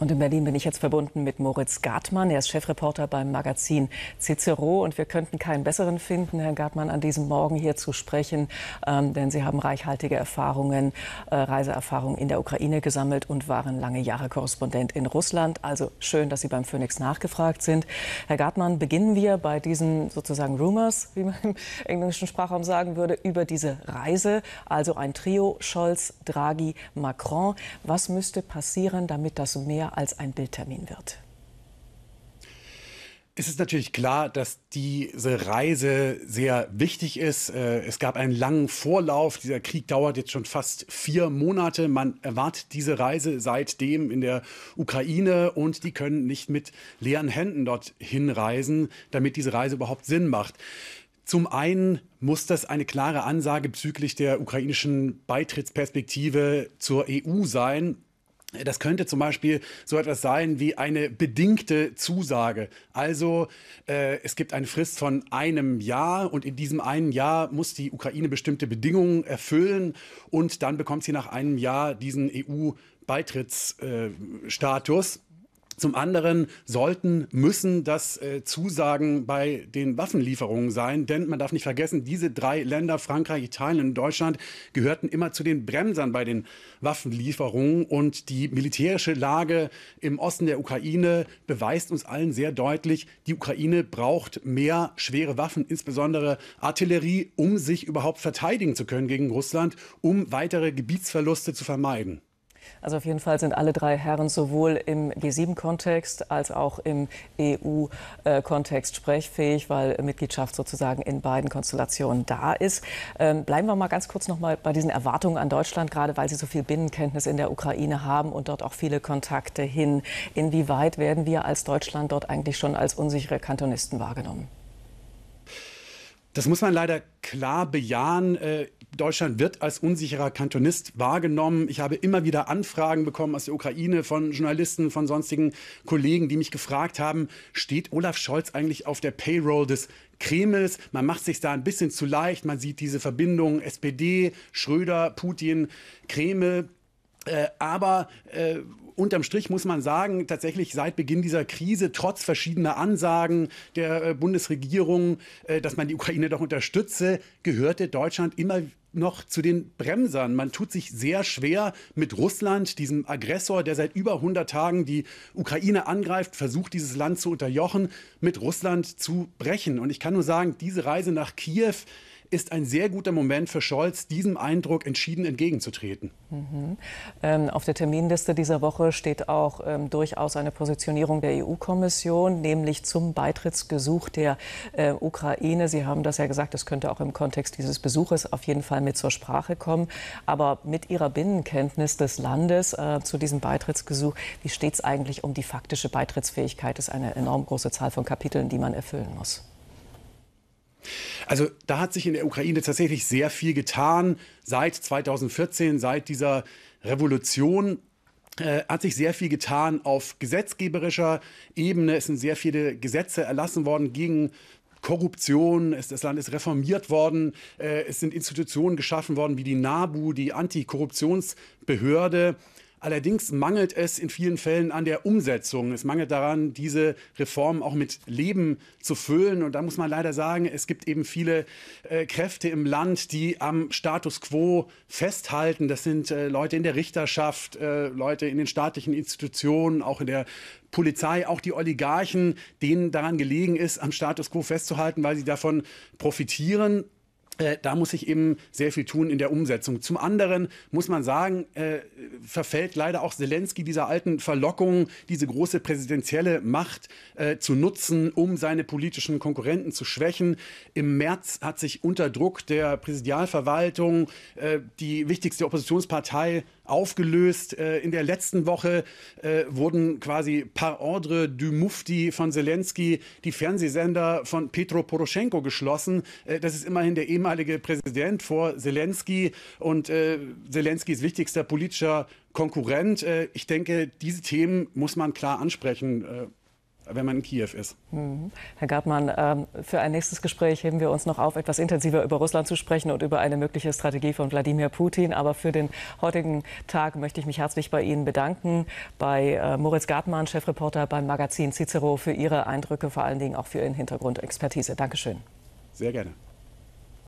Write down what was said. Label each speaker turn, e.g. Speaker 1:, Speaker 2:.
Speaker 1: Und in Berlin bin ich jetzt verbunden mit Moritz Gartmann. Er ist Chefreporter beim Magazin Cicero. Und wir könnten keinen besseren finden, Herrn Gartmann, an diesem Morgen hier zu sprechen. Ähm, denn Sie haben reichhaltige Erfahrungen, äh, Reiseerfahrungen in der Ukraine gesammelt und waren lange Jahre Korrespondent in Russland. Also schön, dass Sie beim Phoenix nachgefragt sind. Herr Gartmann, beginnen wir bei diesen sozusagen Rumors, wie man im englischen Sprachraum sagen würde, über diese Reise. Also ein Trio Scholz, Draghi, Macron. Was müsste passieren, damit das mehr als ein Bildtermin wird.
Speaker 2: Es ist natürlich klar, dass diese Reise sehr wichtig ist. Äh, es gab einen langen Vorlauf. Dieser Krieg dauert jetzt schon fast vier Monate. Man erwartet diese Reise seitdem in der Ukraine und die können nicht mit leeren Händen dorthin reisen, damit diese Reise überhaupt Sinn macht. Zum einen muss das eine klare Ansage bezüglich der ukrainischen Beitrittsperspektive zur EU sein. Das könnte zum Beispiel so etwas sein wie eine bedingte Zusage. Also äh, es gibt eine Frist von einem Jahr und in diesem einen Jahr muss die Ukraine bestimmte Bedingungen erfüllen und dann bekommt sie nach einem Jahr diesen EU-Beitrittsstatus. Äh, zum anderen sollten, müssen das äh, Zusagen bei den Waffenlieferungen sein, denn man darf nicht vergessen, diese drei Länder, Frankreich, Italien und Deutschland, gehörten immer zu den Bremsern bei den Waffenlieferungen und die militärische Lage im Osten der Ukraine beweist uns allen sehr deutlich, die Ukraine braucht mehr schwere Waffen, insbesondere Artillerie, um sich überhaupt verteidigen zu können gegen Russland, um weitere Gebietsverluste zu vermeiden.
Speaker 1: Also auf jeden Fall sind alle drei Herren sowohl im G7-Kontext als auch im EU-Kontext sprechfähig, weil Mitgliedschaft sozusagen in beiden Konstellationen da ist. Ähm, bleiben wir mal ganz kurz noch mal bei diesen Erwartungen an Deutschland, gerade weil Sie so viel Binnenkenntnis in der Ukraine haben und dort auch viele Kontakte hin. Inwieweit werden wir als Deutschland dort eigentlich schon als unsichere Kantonisten wahrgenommen?
Speaker 2: Das muss man leider klar bejahen. Äh, Deutschland wird als unsicherer Kantonist wahrgenommen. Ich habe immer wieder Anfragen bekommen aus der Ukraine von Journalisten, von sonstigen Kollegen, die mich gefragt haben, steht Olaf Scholz eigentlich auf der Payroll des Kremls. Man macht sich da ein bisschen zu leicht. Man sieht diese Verbindung SPD, Schröder, Putin, Kreml. Äh, aber äh, unterm Strich muss man sagen, tatsächlich seit Beginn dieser Krise, trotz verschiedener Ansagen der äh, Bundesregierung, äh, dass man die Ukraine doch unterstütze, gehörte Deutschland immer noch zu den Bremsern. Man tut sich sehr schwer mit Russland, diesem Aggressor, der seit über 100 Tagen die Ukraine angreift, versucht, dieses Land zu unterjochen, mit Russland zu brechen. Und ich kann nur sagen, diese Reise nach Kiew, ist ein sehr guter Moment für
Speaker 1: Scholz, diesem Eindruck entschieden entgegenzutreten. Mhm. Ähm, auf der Terminliste dieser Woche steht auch ähm, durchaus eine Positionierung der EU-Kommission, nämlich zum Beitrittsgesuch der äh, Ukraine. Sie haben das ja gesagt, das könnte auch im Kontext dieses Besuches auf jeden Fall mit zur Sprache kommen. Aber mit Ihrer Binnenkenntnis des Landes äh, zu diesem Beitrittsgesuch, wie steht es eigentlich um die faktische Beitrittsfähigkeit? Das ist eine enorm große Zahl von Kapiteln, die man erfüllen muss.
Speaker 2: Also da hat sich in der Ukraine tatsächlich sehr viel getan seit 2014, seit dieser Revolution äh, hat sich sehr viel getan auf gesetzgeberischer Ebene. Es sind sehr viele Gesetze erlassen worden gegen Korruption, das Land ist reformiert worden, äh, es sind Institutionen geschaffen worden wie die NABU, die Antikorruptionsbehörde. Allerdings mangelt es in vielen Fällen an der Umsetzung. Es mangelt daran, diese Reformen auch mit Leben zu füllen. Und da muss man leider sagen, es gibt eben viele äh, Kräfte im Land, die am Status quo festhalten. Das sind äh, Leute in der Richterschaft, äh, Leute in den staatlichen Institutionen, auch in der Polizei, auch die Oligarchen, denen daran gelegen ist, am Status quo festzuhalten, weil sie davon profitieren äh, da muss ich eben sehr viel tun in der Umsetzung. Zum anderen muss man sagen, äh, verfällt leider auch Zelensky dieser alten Verlockung, diese große präsidentielle Macht äh, zu nutzen, um seine politischen Konkurrenten zu schwächen. Im März hat sich unter Druck der Präsidialverwaltung äh, die wichtigste Oppositionspartei aufgelöst. Äh, in der letzten Woche äh, wurden quasi par ordre du Mufti von Zelensky die Fernsehsender von Petro Poroschenko geschlossen. Äh, das ist immerhin der ehemalige Präsident vor Zelensky und Zelenskys wichtigster politischer Konkurrent. ich denke, diese Themen muss man klar ansprechen wenn man in Kiew ist.
Speaker 1: Mhm. Herr Gartmann, ähm, für ein nächstes Gespräch heben wir uns noch auf, etwas intensiver über Russland zu sprechen und über eine mögliche Strategie von Wladimir Putin. Aber für den heutigen Tag möchte ich mich herzlich bei Ihnen bedanken, bei äh, Moritz Gartmann, Chefreporter beim Magazin Cicero, für Ihre Eindrücke, vor allen Dingen auch für Ihren Hintergrundexpertise. Dankeschön.
Speaker 2: Sehr gerne.